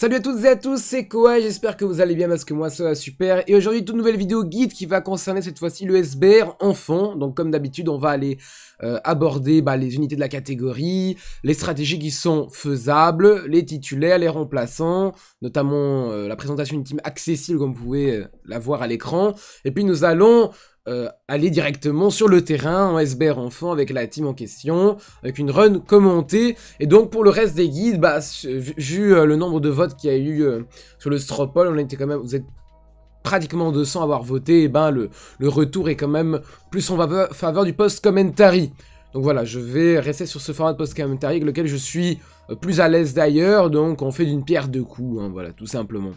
Salut à toutes et à tous, c'est Koa, j'espère que vous allez bien parce que moi ça va super. Et aujourd'hui, toute nouvelle vidéo guide qui va concerner cette fois-ci le SBR en fond. Donc comme d'habitude, on va aller euh, aborder bah, les unités de la catégorie, les stratégies qui sont faisables, les titulaires, les remplaçants, notamment euh, la présentation d'une team accessible comme vous pouvez euh, la voir à l'écran. Et puis nous allons euh, aller directement sur le terrain en SBR enfant avec la team en question, avec une run commentée. Et donc pour le reste des guides, bah, vu euh, le nombre de votes qu'il y a eu euh, sur le Stropol, on était quand même, vous êtes pratiquement 200 à avoir voté, et ben le, le retour est quand même plus en faveur, du post-commentary. Donc voilà, je vais rester sur ce format de post-commentary avec lequel je suis plus à l'aise d'ailleurs, donc on fait d'une pierre deux coups, hein, voilà, tout simplement.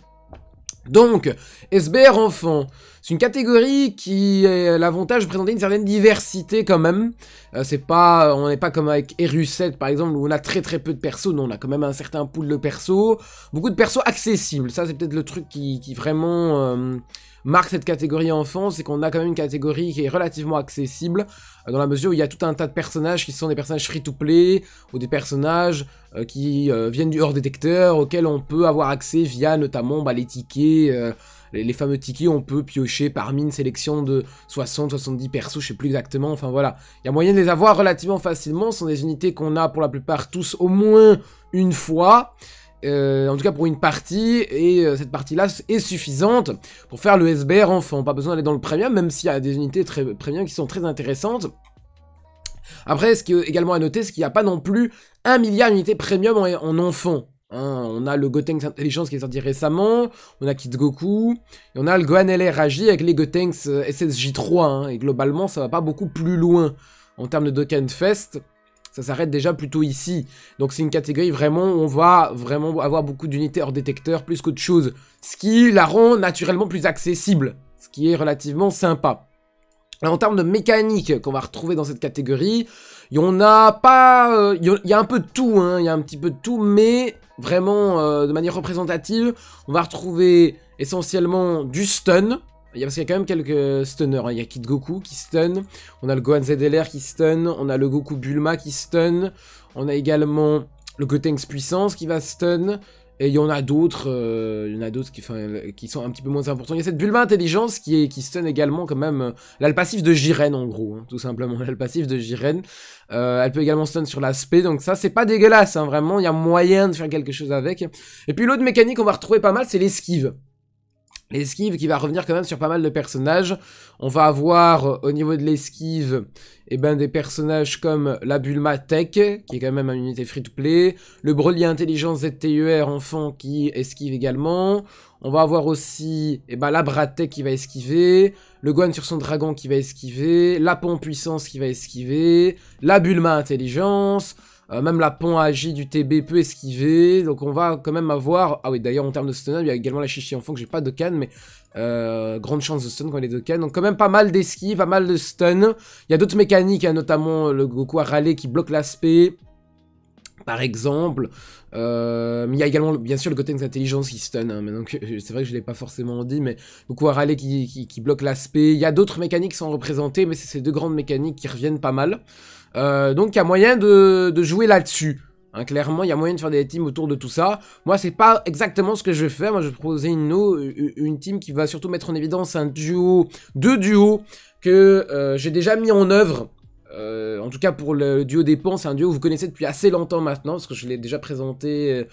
Donc, SBR enfant, c'est une catégorie qui a l'avantage de présenter une certaine diversité quand même. Euh, c'est pas, on n'est pas comme avec eru 7 par exemple où on a très très peu de persos, non, on a quand même un certain pool de persos, beaucoup de persos accessibles. Ça c'est peut-être le truc qui, vraiment euh, marque cette catégorie enfant, c'est qu'on a quand même une catégorie qui est relativement accessible, euh, dans la mesure où il y a tout un tas de personnages qui sont des personnages free-to-play, ou des personnages euh, qui euh, viennent du hors-détecteur, auxquels on peut avoir accès via notamment bah, les tickets... les, fameux tickets, on peut piocher parmi une sélection de 60, 70 persos, je sais plus exactement, enfin voilà. Il y a moyen de les avoir relativement facilement, ce sont des unités qu'on a pour la plupart tous au moins une fois. Euh, en tout cas pour une partie, et euh, cette partie-là est suffisante pour faire le SBR enfant. Pas besoin d'aller dans le premium, même s'il y a des unités premium qui sont très intéressantes. Après, ce qui est également à noter, c'est qu'il n'y a pas non plus un milliard d'unités premium en, enfant. Hein. on a le Gotenks Intelligence qui est sorti récemment, on a Kid Goku, et on a le Gohan Ragi avec les Gotenks euh, SSJ3, hein. et globalement ça va pas beaucoup plus loin en termes de Dokkan Fest. Ça s'arrête déjà plutôt ici. Donc c'est une catégorie vraiment où on va vraiment avoir beaucoup d'unités hors détecteur plus qu'autre chose. Ce qui la rend naturellement plus accessible. Ce qui est relativement sympa. en termes de mécanique qu'on va retrouver dans cette catégorie, il y en a pas... Euh, il y a un peu de tout, hein. il y a un petit peu de tout, mais vraiment euh, de manière représentative, on va retrouver essentiellement du stun, il y a, parce qu'il y a quand même quelques stunners. Hein. Il y a Kid Goku qui stun, on a le Gohan ZLR qui stun, on a le Goku Bulma qui stun, on a également le Gotenks Puissance qui va stun. Et il y en a d'autres, euh, il y en a d'autres qui, qui, sont un petit peu moins importants. Il y a cette Bulma Intelligence qui, est, qui stun également quand même. Euh, le passif de Jiren en gros, hein, tout simplement. L'al passif de Jiren. Euh, elle peut également stun sur l'aspect, donc ça c'est pas dégueulasse, hein. vraiment. Il y a moyen de faire quelque chose avec. Et puis l'autre mécanique qu'on va retrouver pas mal, c'est l'esquive. L'esquive qui va revenir quand même sur pas mal de personnages. On va avoir euh, au niveau de l'esquive et eh ben, des personnages comme la Bulma Tech, qui est quand même une unité free-to-play. Le Broly Intelligence ZTUR enfant qui esquive également. On va avoir aussi et eh ben, la Bratech qui va esquiver. Le Gohan sur son dragon qui va esquiver. La Pont Puissance qui va esquiver. La Bulma Intelligence. Euh, même la pont agit du TB peut esquiver. Donc on va quand même avoir... Ah oui, d'ailleurs en termes de stun, il y a également la chichi en fond que j'ai pas de canne, mais euh, grande chance de stun quand il est de canne. Donc quand même pas mal d'esquive, pas mal de stun. Il y a d'autres mécaniques, hein, notamment le Goku à râler qui bloque l'aspect par exemple. Euh, il y a également, bien sûr, le côté des intelligences qui stun. Hein, c'est vrai que je ne l'ai pas forcément dit, mais beaucoup à râler qui, bloque l'aspect. Il y a d'autres mécaniques qui sont représentées, mais c'est ces deux grandes mécaniques qui reviennent pas mal. Euh, donc, il y a moyen de, jouer là-dessus. Hein, clairement, il y a moyen de faire des teams autour de tout ça. Moi, c'est pas exactement ce que je vais faire. Moi, je vais proposer une, team qui va surtout mettre en évidence un duo, deux duos que euh, j'ai déjà mis en œuvre euh, en tout cas pour le duo des ponts, c'est un duo que vous connaissez depuis assez longtemps maintenant, parce que je l'ai déjà présenté euh,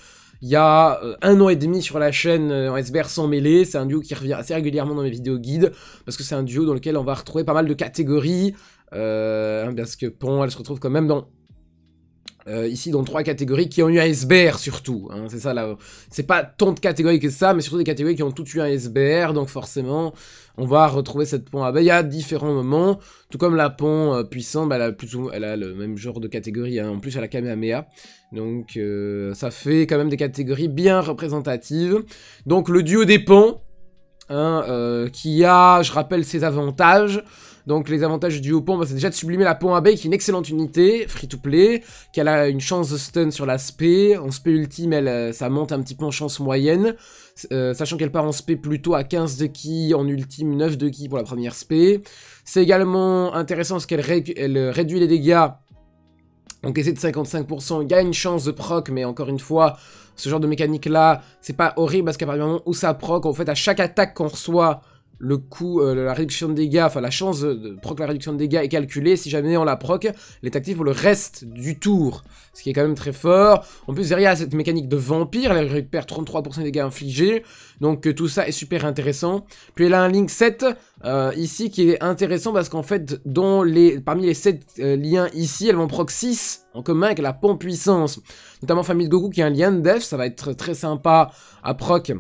il y a euh, un an et demi sur la chaîne en SBR sans mêlée. C'est un duo qui revient assez régulièrement dans mes vidéos guides, parce que c'est un duo dans lequel on va retrouver pas mal de catégories, hein, parce que Pont, elle se retrouve quand même dans ici dans trois catégories qui ont eu un SBR surtout. Hein. c'est ça là. C'est pas tant de catégories que ça, mais surtout des catégories qui ont toutes eu un SBR, donc forcément, on va retrouver cette pont à à différents moments, tout comme la pont euh, puissante, bah, elle, a plus elle a le même genre de catégorie, hein. en plus elle a Kamehameha, donc euh, ça fait quand même des catégories bien représentatives. Donc le duo des ponts, Hein, euh, qui a, je rappelle, ses avantages. Donc les avantages du haut pont, bah, c'est déjà de sublimer la pont abeille, qui est une excellente unité, free-to-play, qu'elle a une chance de stun sur la spé, en spé ultime, elle, euh, ça monte un petit peu en chance moyenne, euh, sachant qu'elle part en spé plutôt à 15 de ki, en ultime 9 de ki pour la première spé. C'est également intéressant parce qu'elle réduit les dégâts encaissé de 55%, il y a une chance de proc, mais encore une fois, ce genre de mécanique là, c'est pas horrible parce qu'à partir du moment où ça proc, en fait à chaque attaque qu'on reçoit, le coût, euh, la réduction de dégâts, enfin la chance de proc la réduction de dégâts est calculée si jamais on la proc, elle est active pour le reste du tour, ce qui est quand même très fort. En plus derrière cette mécanique de vampire, elle récupère 33% des dégâts infligés, donc euh, tout ça est super intéressant. Puis elle a un link 7 euh, ici qui est intéressant parce qu'en fait les, parmi les 7 liens ici, Elles vont proc 6 en commun avec la pompe puissance, notamment Famille de Goku qui est un lien de def, ça va être très sympa à proc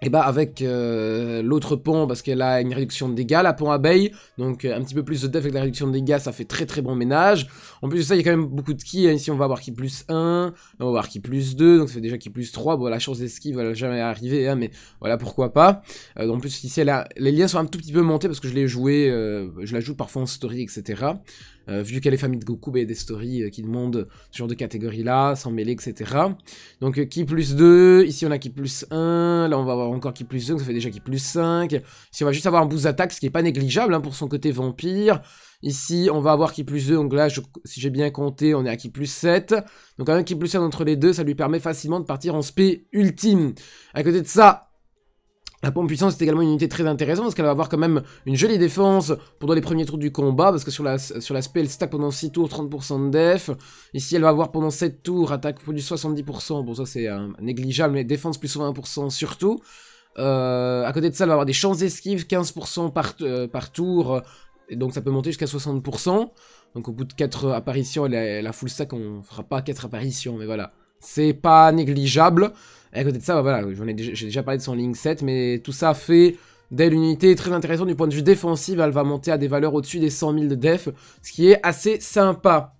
et bah avec euh, l'autre pont, parce qu'elle a une réduction de dégâts, la pont abeille, donc euh, un petit peu plus de def avec la réduction de dégâts, ça fait très très bon ménage. En plus de ça, il y a quand même beaucoup de ki, hein. ici on va avoir qui plus 1, on va avoir qui plus 2, donc ça fait déjà qui plus 3, bon la chance d'esquive va jamais arriver, hein, mais voilà pourquoi pas. Euh, en plus ici, les liens sont un tout petit peu montés, parce que je l'ai joué, je la joue parfois en story, etc. Euh, vu qu'elle est famille de Goku, il y a des stories euh, qui demandent ce genre de catégorie-là, sans mêler, etc. Donc qui euh, plus 2, ici on a qui plus 1, là on va avoir encore qui plus 2, donc ça fait déjà qui plus 5. Ici on va juste avoir un boost d'attaque, ce qui est pas négligeable hein, pour son côté vampire. Ici, on va avoir qui plus 2, donc là, si j'ai bien compté, on est à qui plus 7. Donc un qui plus 1 entre les deux, ça lui permet facilement de partir en sp ultime. À côté de ça, la pompe puissance est également une unité très intéressante parce qu'elle va avoir quand même une jolie défense pendant les premiers tours du combat parce que sur la, sur elle stack pendant 6 tours 30% de def. Ici elle va avoir pendant 7 tours attaque plus 70%, bon ça c'est euh, négligeable mais défense plus 20% surtout. Euh, à côté de ça elle va avoir des chances d'esquive 15% euh, par, tour et donc ça peut monter jusqu'à 60%. Donc au bout de 4 apparitions elle a, full stack on fera pas 4 apparitions mais voilà. C'est pas négligeable. Et à côté de ça, bah voilà, j'ai déjà, parlé de son Link 7, mais tout ça fait dès l'unité très intéressante du point de vue défensif. Elle va monter à des valeurs au-dessus des 100 000 de def, ce qui est assez sympa.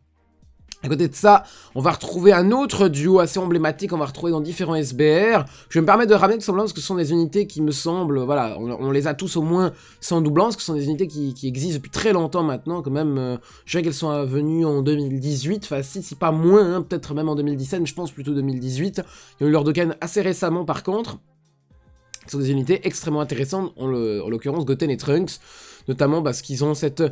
À côté de ça, on va retrouver un autre duo assez emblématique, on va retrouver dans différents SBR. Je vais me permettre de ramener tout simplement parce que ce sont des unités qui me semblent, voilà, on, les a tous au moins sans doublance, ce sont des unités qui, existent depuis très longtemps maintenant, quand même, euh, je dirais qu'elles sont venues en 2018, enfin si, si pas moins, hein, peut-être même en 2017, je pense plutôt 2018. Il y eu leur assez récemment par contre, ce sont des unités extrêmement intéressantes, en l'occurrence Goten et Trunks, notamment parce qu'ils ont cette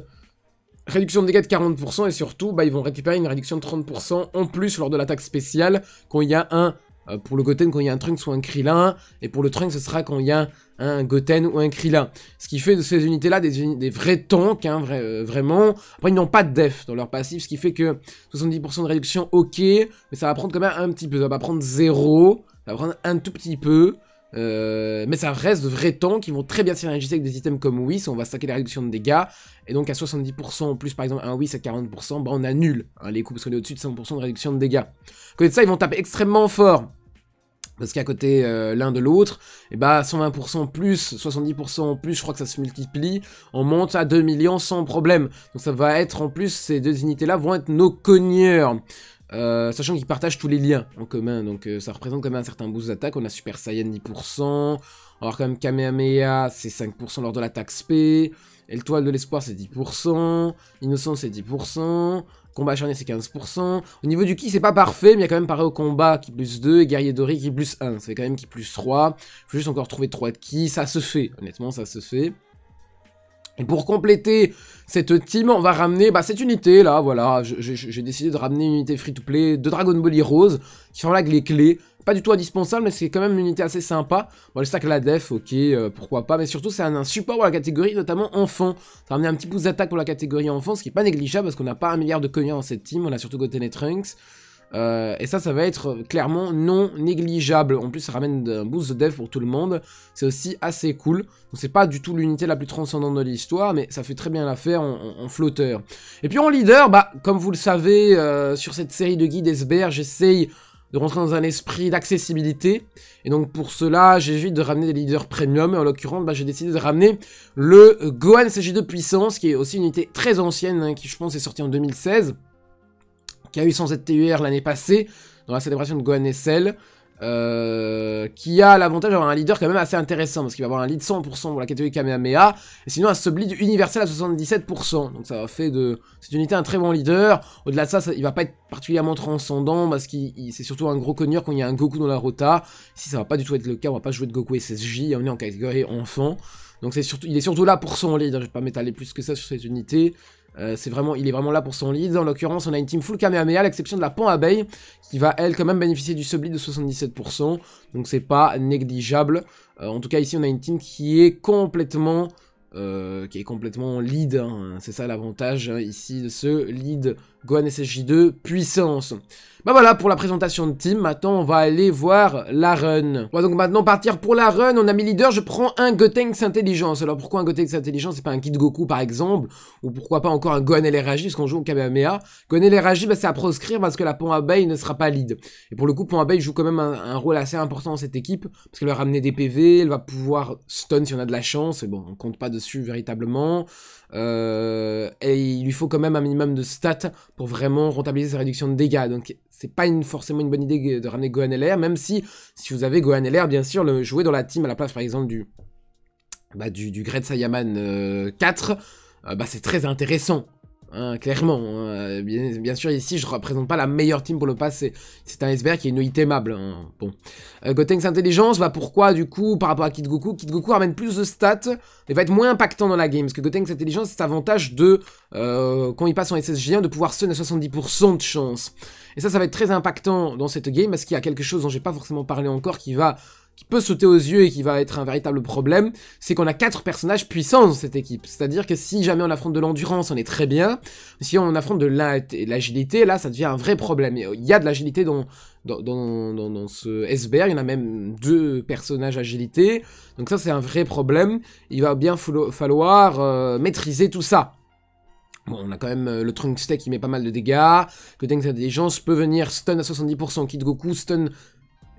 réduction de dégâts de 40% et surtout, bah, ils vont récupérer une réduction de 30% en plus lors de l'attaque spéciale quand il y a un, euh, pour le Goten, quand il y a un Trunks ou un Krillin, et pour le Trunks, ce sera quand il y a un Goten ou un Krillin. Ce qui fait de ces unités-là des, des, vrais tanks, hein, euh, vraiment. Après, ils n'ont pas de def dans leur passif, ce qui fait que 70% de réduction, ok, mais ça va prendre quand même un petit peu, ça va pas prendre zéro, ça va prendre un tout petit peu, euh, mais ça reste de vrais tanks qui vont très bien synergiser avec des items comme WIS, on va stacker la réduction de dégâts, et donc à 70% plus par exemple un WIS à 40%, bah on annule hein, les coups parce qu'on est au-dessus de 100% de réduction de dégâts. À côté de ça, ils vont taper extrêmement fort, parce qu'à côté euh, l'un de l'autre, et eh bah 120% plus, 70% en plus, je crois que ça se multiplie, on monte à 2 millions sans problème. Donc ça va être en plus, ces deux unités là vont être nos cogneurs. Euh, sachant qu'ils partagent tous les liens en commun, donc euh, ça représente quand même un certain boost d'attaque. On a Super Saiyan 10%, alors quand même Kamehameha c'est 5% lors de l'attaque SP, Toile de l'espoir c'est 10%, Innocent c'est 10%, Combat Charnier c'est 15%. Au niveau du qui c'est pas parfait, mais il y a quand même pareil au combat qui plus 2 et Guerrier doré qui plus 1. Ça fait quand même qui plus 3. Faut juste encore trouver 3 de qui ça se fait, honnêtement ça se fait. Et pour compléter cette team, on va ramener bah, cette unité là, voilà. J'ai décidé de ramener une unité free-to-play de Dragon Ball Rose, qui sont là avec les clés. Pas du tout indispensable, mais c'est quand même une unité assez sympa. Bon, le stack la def, ok, euh, pourquoi pas. Mais surtout, c'est un, support pour la catégorie, notamment enfant. Ça ramené un petit pouce d'attaque pour la catégorie enfant, ce qui n'est pas négligeable, parce qu'on n'a pas un milliard de cognats dans cette team. On a surtout Goten et Trunks. Euh, et ça, ça va être clairement non négligeable. En plus, ça ramène un boost de dev pour tout le monde. C'est aussi assez cool. c'est pas du tout l'unité la plus transcendante de l'histoire, mais ça fait très bien l'affaire en, flotteur. Et puis en leader, bah, comme vous le savez, euh, sur cette série de guides SBR, j'essaye de rentrer dans un esprit d'accessibilité. Et donc pour cela, j'évite de ramener des leaders premium. en l'occurrence, bah, j'ai décidé de ramener le Gohan CG2 Puissance, qui est aussi une unité très ancienne, hein, qui je pense est sortie en 2016 qui a eu son ZTUR l'année passée, dans la célébration de Gohan euh, qui a l'avantage d'avoir un leader quand même assez intéressant, parce qu'il va avoir un lead 100% pour la catégorie Kamehameha, et sinon un sub-lead universel à 77%, donc ça va fait de cette unité un très bon leader, au-delà de ça, il ne va pas être particulièrement transcendant, parce que c'est surtout un gros cogneur quand il y a un Goku dans la rota, si ça va pas du tout être le cas, on va pas jouer de Goku SSJ, on est en catégorie enfant, donc c'est surtout, il est surtout là pour son lead, je vais pas m'étaler plus que ça sur cette unité, euh, c'est vraiment, il est vraiment là pour son lead. En l'occurrence, on a une team full Kamehameha, à l'exception de la Pan Abeille, qui va elle quand même bénéficier du sub de 77%. Donc c'est pas négligeable. Euh, en tout cas, ici, on a une team qui est complètement, euh, qui est complètement lead. Hein. C'est ça l'avantage hein, ici de ce lead Gohan SSJ2, puissance Bah voilà pour la présentation de team, maintenant on va aller voir la run. On va donc maintenant partir pour la run, on a mis leader, je prends un Gotenks Intelligence. Alors pourquoi un Gotenks Intelligence C'est pas un Kid Goku par exemple Ou pourquoi pas encore un Gohan LRJ parce qu'on joue au Kamehameha Gohan LRJ bah, c'est à proscrire parce que la Pont Abeille ne sera pas lead. Et pour le coup Pont Abeille joue quand même un, un rôle assez important dans cette équipe parce qu'elle va ramener des PV, elle va pouvoir stun si on a de la chance, et bon on compte pas dessus véritablement. Euh, et il lui faut quand même un minimum de stats pour vraiment rentabiliser sa réduction de dégâts. Donc c'est pas une, forcément une bonne idée de ramener Gohan LR, même si, si vous avez Gohan LR, bien sûr, le jouer dans la team à la place par exemple du, bah, du, du Great Saiyaman 4, euh, euh, bah, c'est très intéressant. Hein, clairement, hein. Bien, sûr, ici je représente pas la meilleure team pour le passé, C'est un iceberg qui est une aimable. Hein. Bon, euh, Gotenks Intelligence, bah, pourquoi du coup par rapport à Kid Goku Kid Goku ramène plus de stats, mais va être moins impactant dans la game. Parce que Gotenks Intelligence, c'est avantage de euh, quand il passe en SSG1 de pouvoir stun à 70% de chance. Et ça, ça va être très impactant dans cette game parce qu'il y a quelque chose dont j'ai pas forcément parlé encore qui va qui peut sauter aux yeux et qui va être un véritable problème, c'est qu'on a quatre personnages puissants dans cette équipe. C'est-à-dire que si jamais on affronte de l'endurance, on est très bien. Si on affronte de l'agilité, là, ça devient un vrai problème. Euh, il y a de l'agilité dans, dans, dans, dans, ce SBR, il y en a même deux personnages agilité. Donc ça, c'est un vrai problème. Il va bien falloir euh, maîtriser tout ça. Bon, on a quand même euh, le Trunksteak qui met pas mal de dégâts. Que Deng Intelligence peut venir stun à 70%. Kid Goku stun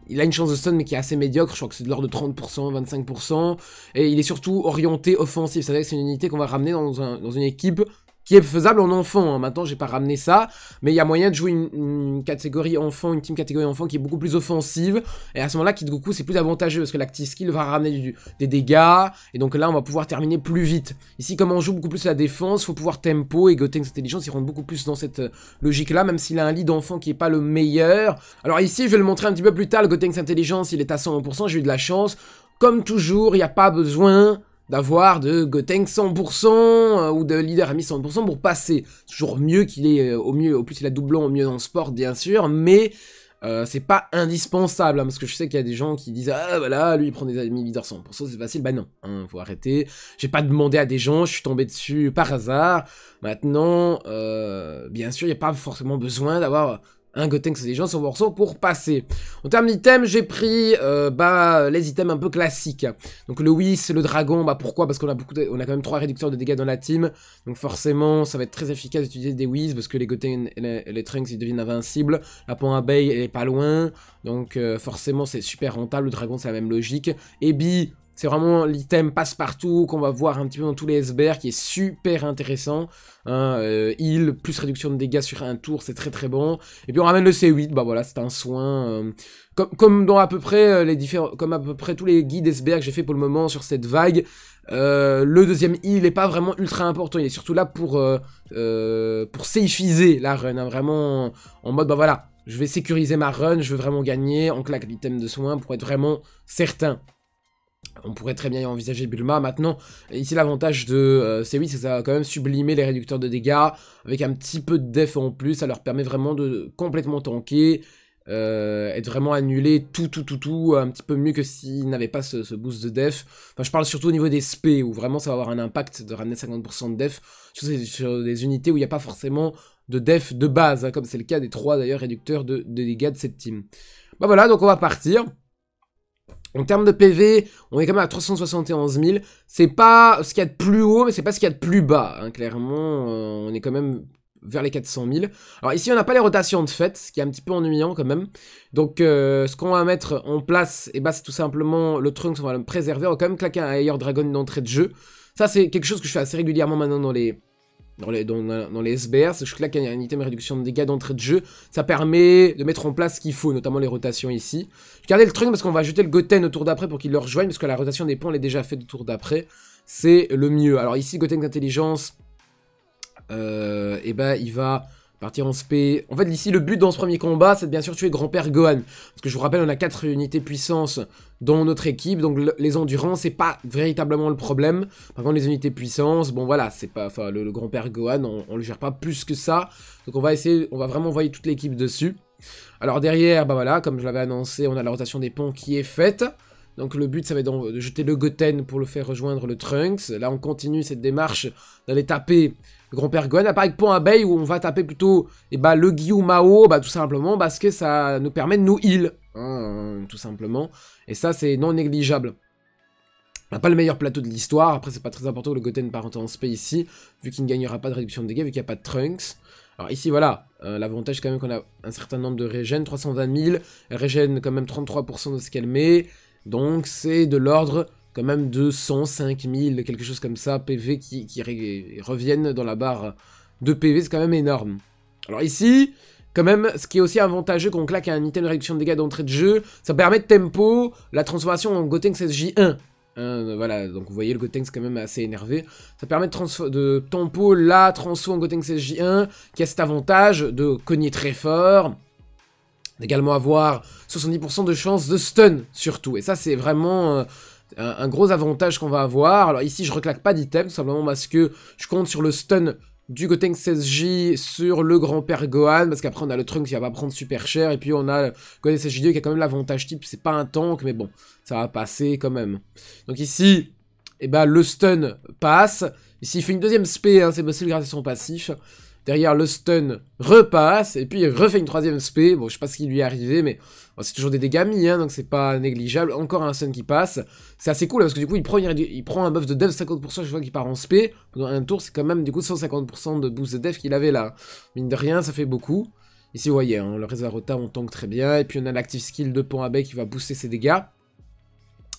il a une chance de stun mais qui est assez médiocre, je crois que c'est de l'ordre de 30%, 25%, et il est surtout orienté offensif, c'est-à-dire que c'est une unité qu'on va ramener dans, dans une équipe qui est faisable en enfant. Hein. Maintenant, j'ai pas ramené ça, mais il y a moyen de jouer une, catégorie enfant, une team catégorie enfant qui est beaucoup plus offensive. Et à ce moment-là, Kid Goku, c'est plus avantageux parce que l'active skill va ramener des dégâts. Et donc là, on va pouvoir terminer plus vite. Ici, comme on joue beaucoup plus la défense, faut pouvoir tempo et Gotenks Intelligence, il rentre beaucoup plus dans cette euh, logique-là, même s'il a un lit d'enfant qui est pas le meilleur. Alors ici, je vais le montrer un petit peu plus tard. Le Gotenks Intelligence, il est à 100%, j'ai eu de la chance. Comme toujours, il n'y a pas besoin d'avoir de Gotenks 100% euh, ou de Leader Ami 100% pour passer. Toujours mieux qu'il est euh, au mieux, au plus il a doublon, au mieux dans le sport bien sûr, mais euh, c'est pas indispensable, hein, parce que je sais qu'il y a des gens qui disent « Ah voilà bah lui il prend des amis leader 100%, c'est facile », bah non, il hein, faut arrêter, j'ai pas demandé à des gens, je suis tombé dessus par hasard, maintenant, bien sûr, il n'y a pas forcément besoin d'avoir un hein, des gens sur morceaux pour passer. En termes d'items, j'ai pris euh, bah, les items un peu classiques. Donc le Whis, le Dragon, bah pourquoi Parce qu'on a beaucoup, on a quand même trois réducteurs de dégâts dans la team. Donc forcément, ça va être très efficace d'utiliser des Whis parce que les Gotenks les, Trunks ils deviennent invincibles. La pont Abeille elle est pas loin. Donc euh, forcément, c'est super rentable. Le Dragon, c'est la même logique. Et Bi. C'est vraiment l'item passe-partout qu'on va voir un petit peu dans tous les SBR qui est super intéressant. heal, hein, euh, plus réduction de dégâts sur un tour, c'est très très bon. Et puis on ramène le C8, bah voilà, c'est un soin. Euh, comme, dans à peu près euh, les différents. Comme à peu près tous les guides SBR que j'ai fait pour le moment sur cette vague. le deuxième heal n'est pas vraiment ultra important, il est surtout là pour, pour la run, hein, vraiment en mode bah voilà, je vais sécuriser ma run, je veux vraiment gagner, on claque l'item de soin pour être vraiment certain on pourrait très bien y envisager Bulma. Maintenant, ici l'avantage de euh, c'est C8, c'est que ça va quand même sublimer les réducteurs de dégâts avec un petit peu de def en plus. Ça leur permet vraiment de complètement tanker, et euh, de vraiment annuler tout, tout, tout, tout, un petit peu mieux que s'ils n'avaient pas ce, boost de def. Enfin, je parle surtout au niveau des SP, où vraiment ça va avoir un impact de ramener 50% de def sur, des unités où il n'y a pas forcément de def de base, hein, comme c'est le cas des trois d'ailleurs réducteurs de, de dégâts de cette team. Bah voilà, donc on va partir. En termes de PV, on est quand même à 371 000. C'est pas ce qu'il y a de plus haut, mais c'est pas ce qu'il y a de plus bas. Hein, clairement, euh, on est quand même vers les 400 000. Alors ici, on n'a pas les rotations de fait, ce qui est un petit peu ennuyant quand même. Donc, euh, ce qu'on va mettre en place, et eh bah, ben, c'est tout simplement le trunk, on va le préserver. On va quand même claquer un Ayer Dragon d'entrée de jeu. Ça, c'est quelque chose que je fais assez régulièrement maintenant dans les, dans les, dans, dans les SBR, c'est que là qu'il y a un item réduction de dégâts d'entrée de jeu, ça permet de mettre en place ce qu'il faut, notamment les rotations ici. Je le truc parce qu'on va ajouter le Goten au tour d'après pour qu'il le rejoigne, parce que la rotation des ponts, elle est déjà fait autour tour d'après. C'est le mieux. Alors ici, Goten d'intelligence, et euh, eh ben il va Partir en spé. En fait, ici, le but dans ce premier combat, c'est bien sûr tuer grand-père Gohan. Parce que je vous rappelle, on a 4 unités puissance dans notre équipe. Donc, les endurants, c'est pas véritablement le problème. Par contre, les unités puissance, bon voilà, c'est pas. Enfin, le, grand-père Gohan, on, on, le gère pas plus que ça. Donc, on va essayer. On va vraiment envoyer toute l'équipe dessus. Alors, derrière, bah voilà, comme je l'avais annoncé, on a la rotation des ponts qui est faite. Donc le but, ça va être de jeter le Goten pour le faire rejoindre le Trunks. Là, on continue cette démarche d'aller taper grand-père Gon. avec point abeille où on va taper plutôt eh ben, le ou Mao, bah, tout simplement parce que ça nous permet de nous heal. Hein, euh, tout simplement. Et ça, c'est non négligeable. Bah, pas le meilleur plateau de l'histoire. Après, c'est pas très important le Goten parent en spé ici, vu qu'il ne gagnera pas de réduction de dégâts, vu qu'il n'y a pas de Trunks. Alors ici, voilà, l'avantage, euh, l'avantage quand même qu'on a un certain nombre de régènes, 320 000. Elle régène quand même 33% de ce qu'elle met. Donc, c'est de l'ordre quand même 200 5000 000, quelque chose comme ça, PV qui, qui reviennent dans la barre de PV, c'est quand même énorme. Alors ici, quand même, ce qui est aussi avantageux qu'on claque un item de réduction de dégâts d'entrée de jeu, ça permet de tempo la transformation en Gotenks SJ1. Hein, voilà, donc vous voyez, le Gotenks quand même assez énervé. Ça permet de, tempo la transformation en Gotenks SJ1, qui a cet avantage de cogner très fort, d'également avoir 70% de chance de stun, surtout. Et ça, c'est vraiment... Euh, un, gros avantage qu'on va avoir. Alors ici, je reclaque pas d'item, simplement parce que je compte sur le stun du Gotenks 16J sur le grand-père Gohan, parce qu'après on a le trunk qui va pas prendre super cher, et puis on a le Gotenks 16J2 qui a quand même l'avantage type, c'est pas un tank, mais bon, ça va passer quand même. Donc ici, et eh ben, le stun passe, ici il fait une deuxième spé, hein, c'est possible grâce à son passif, Derrière, le stun repasse, et puis il refait une troisième spé. Bon, je sais pas ce qui lui est arrivé, mais c'est toujours des dégâts mis, hein, donc c'est pas négligeable. Encore un stun qui passe. C'est assez cool, hein, parce que du coup, il prend, il prend un buff de dev 50% chaque fois qu'il part en SP. Pendant un tour, c'est quand même du coup 150% de boost de dev qu'il avait là. Mine de rien, ça fait beaucoup. Ici, vous voyez, hein, le Rezarota, on tank très bien. Et puis, on a l'active skill de pont abeille qui va booster ses dégâts.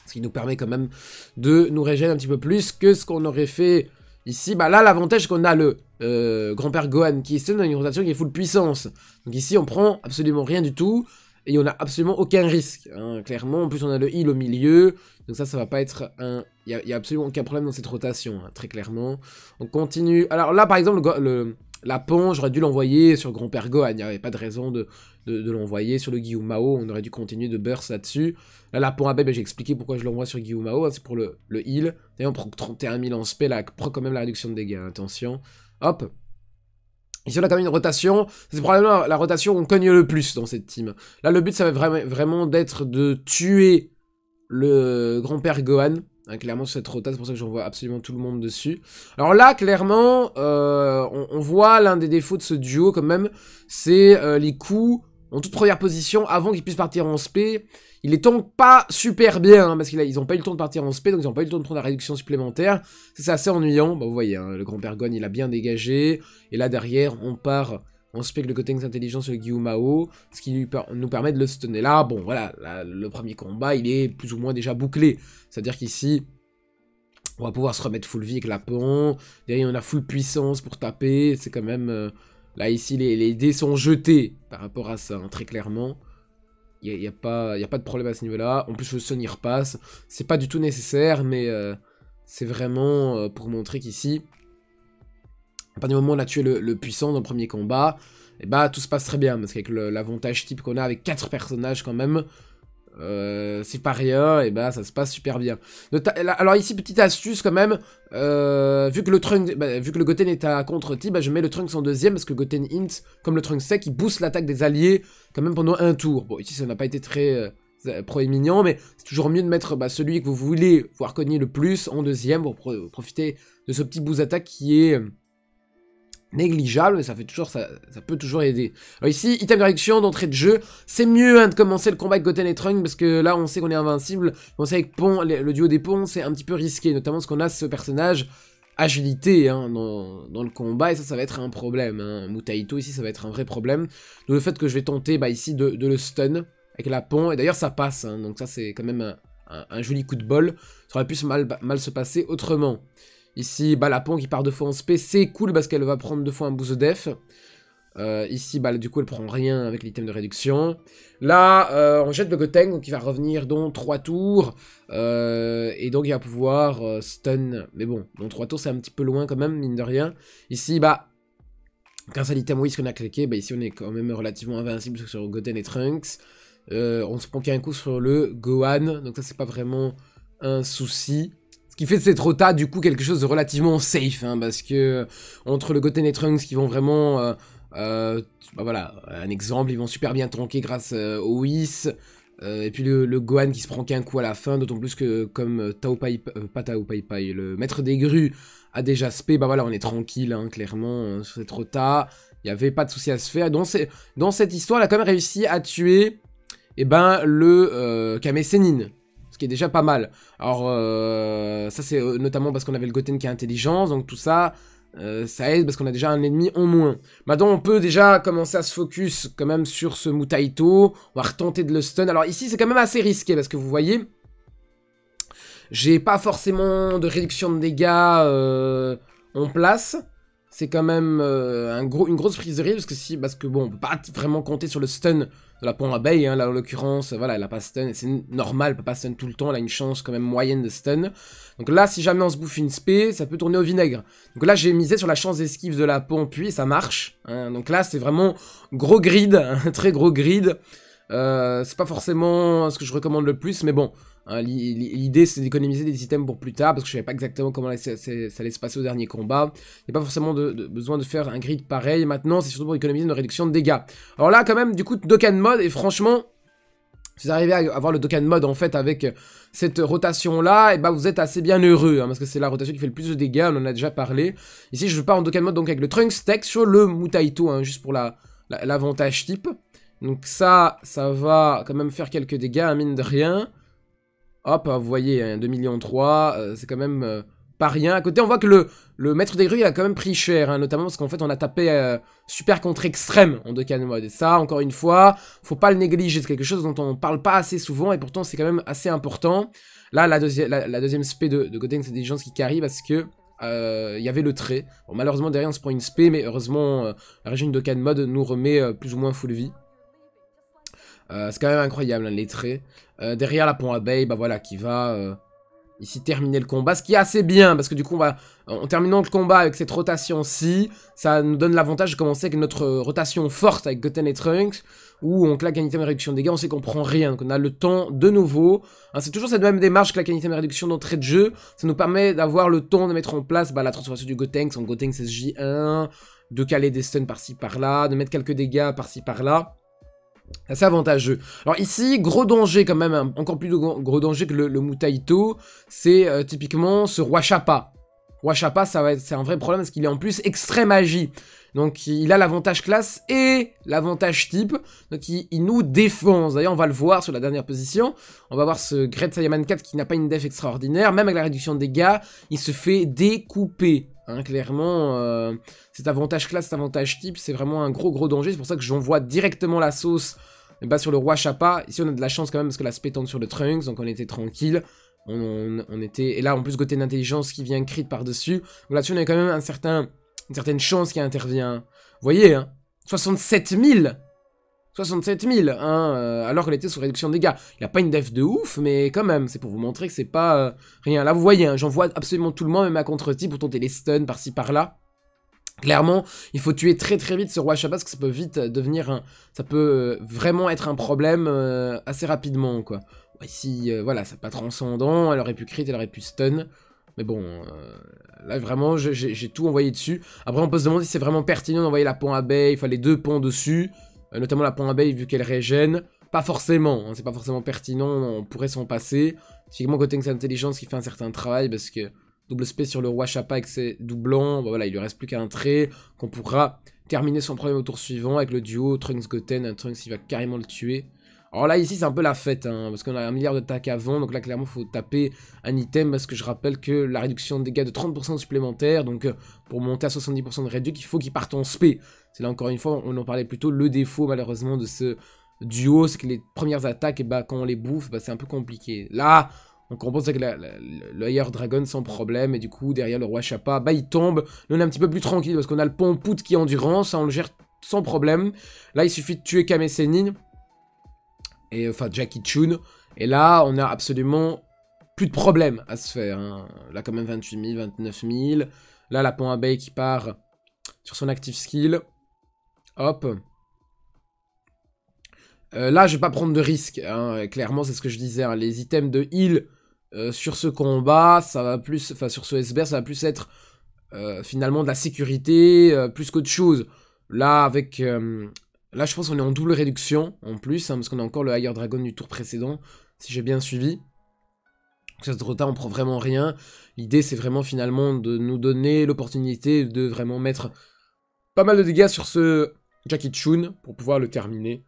Ce qui nous permet quand même de nous régénérer un petit peu plus que ce qu'on aurait fait Ici, bah là, l'avantage, c'est qu'on a le euh, grand-père Gohan qui est dans une rotation qui est full puissance. Donc ici, on prend absolument rien du tout. Et on a absolument aucun risque, hein. clairement. En plus, on a le heal au milieu. Donc ça, ça va pas être un... Il n'y a, absolument aucun problème dans cette rotation, hein, très clairement. On continue. Alors là, par exemple, le la pont, j'aurais dû l'envoyer sur Grand-Père Gohan, ah, il n'y avait pas de raison de, l'envoyer sur le Guillaume Mao, on aurait dû continuer de burst là-dessus. Là, Lapon à ah, ben, j'ai expliqué pourquoi je l'envoie sur Guillaume Mao, ah, c'est pour le, le heal. D'ailleurs, on prend 31 000 en spell, là, prend quand même la réduction de dégâts, attention. Hop, Ici, on a quand même une rotation. C'est probablement la rotation qu'on on cogne le plus dans cette team. Là, le but, ça va vraiment, vraiment d'être de tuer le grand-père Gohan. Hein, clairement, sur cette rota, c'est pour ça que j'envoie absolument tout le monde dessus. Alors là, clairement, euh, on, voit l'un des défauts de ce duo quand même, c'est euh, les coups en toute première position avant qu'ils puissent partir en spé. Il les tombe pas super bien, hein, parce qu'ils n'ont pas eu le temps de partir en spé, donc ils n'ont pas eu le temps de prendre la réduction supplémentaire. C'est assez ennuyant. Bah, vous voyez, hein, le grand pergogne il a bien dégagé. Et là, derrière, on part on suspecte le côté intelligent sur Guillaume ce qui nous permet de le stunner. Là, bon, voilà, le premier combat, il est plus ou moins déjà bouclé. C'est-à-dire qu'ici, on va pouvoir se remettre full vie avec la pont. Derrière, on a full puissance pour taper. C'est quand même... Euh, là, ici, les, dés sont jetés par rapport à ça, hein, très clairement. Il n'y a, y a, pas, a, pas de problème à ce niveau-là. En plus, le stun, il repasse. C'est pas du tout nécessaire, mais euh, c'est vraiment euh, pour montrer qu'ici à partir du moment où on a tué le, puissant dans le premier combat, et eh bah ben, tout se passe très bien, parce qu'avec l'avantage type qu'on a avec 4 personnages quand même, euh, c'est pas rien, et bah ça se passe super bien. Alors ici, petite astuce quand même, euh, vu que le trunks bah, vu que le Goten est à contre-type, bah, je mets le Trunks en deuxième, parce que Goten hint comme le Trunks sec, il booste l'attaque des alliés quand même pendant un tour. Bon, ici ça n'a pas été très... Euh, proéminent, mais c'est toujours mieux de mettre bah, celui que vous voulez voir cogner le plus en deuxième pour profiter de ce petit boost d'attaque qui est négligeable, mais ça, fait toujours, ça, peut toujours aider. ici, item direction d'entrée de jeu, c'est mieux hein, de commencer le combat avec Goten et Trunks parce que là on sait qu'on est invincible, on sait avec le duo des ponts c'est un petit peu risqué, notamment parce qu'on a ce personnage agilité hein, dans, le combat, et ça, ça va être un problème. Hein. Mutaito ici, ça va être un vrai problème. Donc le fait que je vais tenter bah, ici de, le stun avec la pont, et d'ailleurs ça passe, hein. donc ça c'est quand même un, joli coup de bol, ça aurait pu mal, mal se passer autrement. Ici, bah, la Pong qui part deux fois en SP, c'est cool parce qu'elle va prendre deux fois un boost de def. Euh, ici, bah, du coup, elle prend rien avec l'item de réduction. Là, euh, on jette le Goten, donc il va revenir dans trois tours. Euh, et donc, il va pouvoir stun. Mais bon, dans trois tours, c'est un petit peu loin quand même, mine de rien. Ici, bah, quand à l'item Whisk qu'on a cliqué, bah, ici, on est quand même relativement invincible sur Goten et Trunks. on se prend un coup sur le Gohan, donc ça, c'est pas vraiment un souci qui fait de cette rota du coup quelque chose de relativement safe, hein, parce que euh, entre le Goten et Trunks qui vont vraiment, euh, euh, bah, voilà, un exemple, ils vont super bien tronquer grâce au Whis, et puis le, Gohan qui se prend qu'un coup à la fin, d'autant plus que comme Tao Pai, pas Tao Pai le maître des grues a déjà spé, bah voilà, on est tranquille, hein, clairement, sur cette rota, il n'y avait pas de souci à se faire. Dans, cette histoire, elle a quand même réussi à tuer, et eh ben, le Kame senin qui est déjà pas mal. Alors, euh, ça c'est euh, notamment parce qu'on avait le Goten qui a intelligence, donc tout ça, euh, ça aide parce qu'on a déjà un ennemi en moins. Maintenant, on peut déjà commencer à se focus quand même sur ce Mutaito, on va retenter de le stun. Alors ici, c'est quand même assez risqué parce que vous voyez, j'ai pas forcément de réduction de dégâts en place c'est quand même euh, un gros, une grosse friserie parce que si, parce que bon, peut pas vraiment compter sur le stun de la pompe abeille, hein, là en l'occurrence, voilà, elle a pas stun, c'est normal, elle peut pas stun tout le temps, elle a une chance quand même moyenne de stun. Donc là, si jamais on se bouffe une spé, ça peut tourner au vinaigre. Donc là, j'ai misé sur la chance d'esquive de la pompe puis ça marche. Hein. donc là, c'est vraiment gros grid, un très gros grid. Euh, c'est pas forcément ce que je recommande le plus, mais bon, Hein, l'idée, c'est d'économiser des items pour plus tard, parce que je ne savais pas exactement comment ça, allait se passer au dernier combat. Il n'y a pas forcément besoin de faire un grid pareil. Maintenant, c'est surtout pour économiser une réduction de dégâts. Alors là, quand même, du coup, Dokkan Mode, et franchement... Si vous arrivez à avoir le Dokkan Mode en fait avec cette rotation là, et bah vous êtes assez bien heureux, hein, parce que c'est la rotation qui fait le plus de dégâts, on en a déjà parlé. Ici je pars en Dokkan Mode donc avec le trunk Tech sur le Mutaito, hein, juste pour l'avantage la, type. Donc ça, ça va quand même faire quelques dégâts, à mine de rien. Hop, vous voyez, hein, 2 millions euh, c'est quand même euh, pas rien. À côté, on voit que le, maître des grues, a quand même pris cher, hein, notamment parce qu'en fait, on a tapé euh, super contre extrême en Dokkan de mode. Et ça, encore une fois, faut pas le négliger, c'est quelque chose dont on parle pas assez souvent, et pourtant, c'est quand même assez important. Là, la, deuxième la, deuxième spé de, de des Intelligence qui carry parce que il y avait le trait. Bon, malheureusement, derrière, on se prend une spé, mais heureusement, la région de Dokkan Mode nous remet plus ou moins full vie. c'est quand même incroyable, hein, les traits. Euh, derrière la pont abeille, bah voilà, qui va euh, ici terminer le combat. Ce qui est assez bien, parce que du coup, on va, en terminant le combat avec cette rotation-ci, ça nous donne l'avantage de commencer avec notre euh, rotation forte avec Goten et Trunks, où on claque un item réduction dégâts, on sait qu'on prend rien, qu'on a le temps de nouveau. Hein, c'est toujours cette même démarche que la item réduction d'entrée de jeu, ça nous permet d'avoir le temps de mettre en place bah, la transformation du Gotenks en Gotenks SJ1, de caler des stuns par-ci par-là, de mettre quelques dégâts par-ci par-là assez avantageux. Alors ici, gros danger quand même, hein, encore plus gros danger que le, Mutaito, c'est euh, typiquement ce Roi Chapa. Roi Chapa, ça va c'est un vrai problème parce qu'il est en plus extrême magie. Donc il a l'avantage classe et l'avantage type. Donc il, nous défonce. D'ailleurs, on va le voir sur la dernière position. On va voir ce Great Saiyaman 4 qui n'a pas une def extraordinaire. Même avec la réduction de dégâts, il se fait découper. Hein, clairement, euh, cet avantage classe, cet avantage type, c'est vraiment un gros gros danger. C'est pour ça que j'envoie directement la sauce eh ben, sur le roi Chapa. Ici, on a de la chance quand même parce que spé tente sur le Trunks, donc on était tranquille. On, était... Et là, en plus, côté d'intelligence qui vient crit par-dessus. là-dessus, on a quand même un certain, une certaine chance qui intervient. Vous voyez, hein 67 000 67 000, hein, euh, alors qu'elle était sous réduction de dégâts. Il a pas une def de ouf, mais quand même, c'est pour vous montrer que c'est pas euh, rien. Là, vous voyez, j'envoie hein, j'en absolument tout le monde, même à contre-type, pour tenter les stuns par-ci par-là. Clairement, il faut tuer très très vite ce roi Shabbat, parce que ça peut vite euh, devenir un... Ça peut vraiment être un problème assez rapidement, quoi. Ici, voilà, ça' pas transcendant, elle aurait pu crit, elle aurait pu stun. Mais bon, là vraiment, j'ai tout envoyé dessus. Après, on peut se demander si c'est vraiment pertinent d'envoyer la pont abeille, Il fallait deux ponts dessus. Euh, notamment la pomme abeille vu qu'elle régène. Pas forcément, hein, c'est pas forcément pertinent, on pourrait s'en passer. Typiquement côté intelligence qui fait un certain travail parce que double spé sur le roi chapa avec ses doublons, bah voilà, il lui reste plus qu'un trait qu'on pourra terminer son premier tour suivant avec le duo Trunks Goten, hein, Trunks il va carrément le tuer. Alors là ici c'est un peu la fête hein, parce qu'on a un milliard de d'attaques avant donc là clairement faut taper un item parce que je rappelle que la réduction de dégâts de 30% supplémentaire donc euh, pour monter à 70% de réduction il faut qu'il parte en spé. C'est là encore une fois, on en parlait plutôt, le défaut malheureusement de ce duo, c'est que les premières attaques, et bah, quand on les bouffe, bah, c'est un peu compliqué. Là, on compense avec Higher Dragon sans problème, et du coup, derrière le Roi Chapa, bah, il tombe. Là on est un petit peu plus tranquille, parce qu'on a le Pompout qui est endurance, ça, on le gère sans problème. Là, il suffit de tuer Kame Sennin, et enfin Jackie Chun, et là, on a absolument plus de problème à se faire. Hein. Là, quand même, 28 000, 29 000. Là, la Pont Abeille qui part sur son active skill. Hop. Euh, là, je vais pas prendre de risque. Hein. Clairement, c'est ce que je disais. Hein. Les items de heal euh, sur ce combat, ça va plus, enfin sur ce SBR, ça va plus être euh, finalement de la sécurité plus qu'autre chose. Là, avec, là, je pense qu'on est en double réduction en plus, hein, parce qu'on a encore le Higher Dragon du tour précédent, si j'ai bien suivi. Ça se retard, on prend vraiment rien. L'idée, c'est vraiment finalement de nous donner l'opportunité de vraiment mettre pas mal de dégâts sur ce Jackie Chun pour pouvoir le terminer.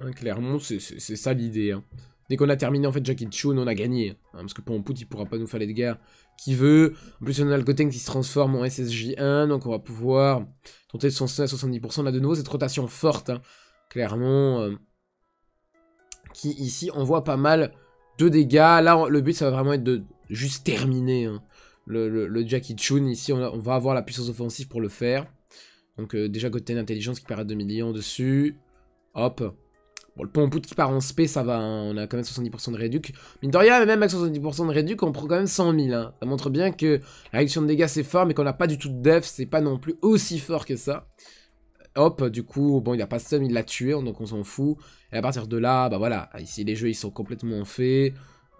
Hein, clairement, c'est ça l'idée. Hein. Dès qu'on a terminé en fait Jackie Chun, on a gagné. Hein. parce que Pomput il pourra pas nous faire de guerre. Qui veut. En plus, on a le Goten qui se transforme en SSJ1, donc on va pouvoir tenter de s'en à 70%. Là, de nouveau, cette rotation forte, clairement, euh, qui ici envoie pas mal de dégâts. Là, le but, ça va vraiment être de juste terminer le, Jackie Chun. Ici, on va avoir la puissance offensive pour le faire. Donc euh, déjà côté Intelligence qui part à 2 millions dessus. Hop. Bon, le pont qui part en spé, ça va, hein, on a quand même 70% de réduc. Mine de rien, même avec 70% de réduc, on prend quand même 100 000. Hein. Ça montre bien que la réduction de dégâts, c'est fort, mais qu'on n'a pas du tout de def, c'est pas non plus aussi fort que ça. Hop, du coup, bon, il a pas stun, il l'a tué, hein, donc on s'en fout. Et à partir de là, bah voilà, ici les jeux, ils sont complètement faits.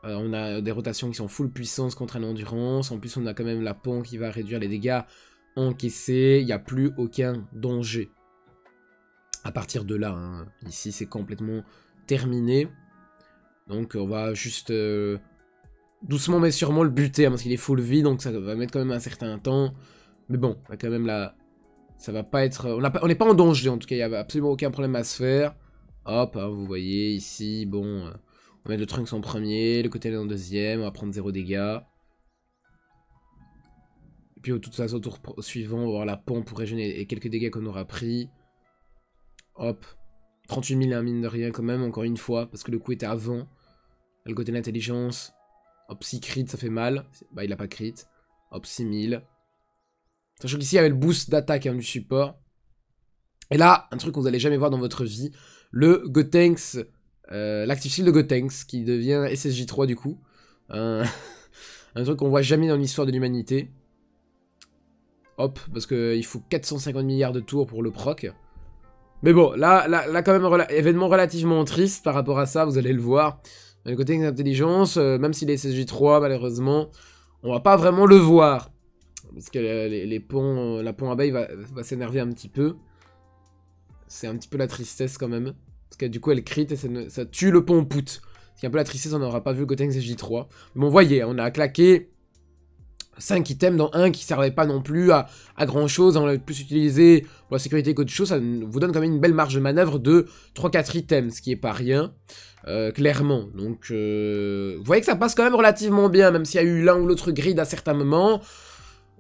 Euh, on a des rotations qui sont full puissance contre une endurance. En plus, on a quand même la pont qui va réduire les dégâts encaissé, il n'y a plus aucun danger. À partir de là, hein, ici c'est complètement terminé. Donc on va juste euh, doucement mais sûrement le buter, hein, parce qu'il est full vie, donc ça va mettre quand même un certain temps. Mais bon, on quand même là, Ça va pas être... On n'est pas en danger en tout cas, il n'y a absolument aucun problème à se faire. Hop, hein, vous voyez ici, bon... Euh, on met le Trunks en premier, le côté en deuxième, on va prendre zéro dégâts. Puis oh, toute au tour suivant, on la pompe pour régénérer et quelques dégâts qu'on aura pris. Hop. 38 000, un mine de rien, quand même, encore une fois, parce que le coup était avant. le côté de l'intelligence. Hop, 6 crit, ça fait mal. Bah, il a pas crit. Hop, 6000. Sachant qu'ici, il y avait le boost d'attaque hein, du support. Et là, un truc qu'on vous jamais voir dans votre vie, le Gotenks, euh, L'Actif l'active de Gotenks, qui devient SSJ3 du coup. un truc qu'on voit jamais dans l'histoire de l'humanité. Hop, parce qu'il faut 450 milliards de tours pour le proc. Mais bon, là, là, quand même, événement relativement triste par rapport à ça, vous allez le voir. le côté intelligence, euh, même s'il est ssj 3 malheureusement, on va pas vraiment le voir. Parce que euh, les, ponts, euh, la pont abeille va, s'énerver un petit peu. C'est un petit peu la tristesse quand même. Parce que du coup, elle crit et ça, tue le pont pout. C'est un peu la tristesse, on n'aura pas vu le côté cg 3 Mais bon, voyez, hein, on a claqué 5 items dans un qui ne servait pas non plus à, grand chose, on hein, l'avait plus utilisé pour la sécurité qu'autre chose, ça vous donne quand même une belle marge de manœuvre de 3-4 items, ce qui est pas rien, euh, clairement. Donc euh, vous voyez que ça passe quand même relativement bien, même s'il y a eu l'un ou l'autre grid à certains moments,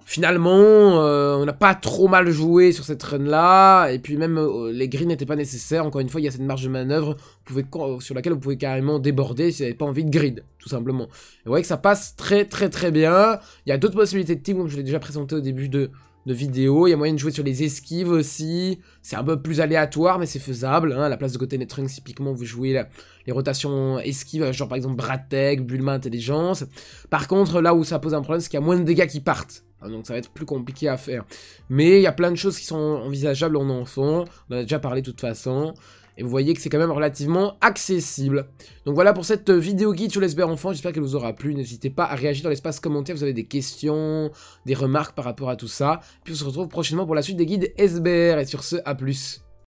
Finalement, euh, on n'a pas trop mal joué sur cette run-là, et puis même euh, les grids n'étaient pas nécessaires. Encore une fois, il y a cette marge de manœuvre vous pouvez, euh, sur laquelle vous pouvez carrément déborder si vous n'avez pas envie de grid, tout simplement. Et vous voyez que ça passe très très très bien. Il y a d'autres possibilités de team, comme je l'ai déjà présenté au début de, de vidéo. Il y a moyen de jouer sur les esquives aussi. C'est un peu plus aléatoire, mais c'est faisable. Hein. À la place de côté Netrunks, typiquement, vous jouez les rotations esquives, genre par exemple Bratek, Bulma Intelligence. Par contre, là où ça pose un problème, c'est qu'il y a moins de dégâts qui partent. Hein, donc ça va être plus compliqué à faire. Mais il y a plein de choses qui sont envisageables en enfant. On en a déjà parlé de toute façon. Et vous voyez que c'est quand même relativement accessible. Donc voilà pour cette vidéo guide sur l'SBR enfant. J'espère qu'elle vous aura plu. N'hésitez pas à réagir dans l'espace commentaire. Vous avez des questions, des remarques par rapport à tout ça. Puis on se retrouve prochainement pour la suite des guides SBR. Et sur ce, à plus.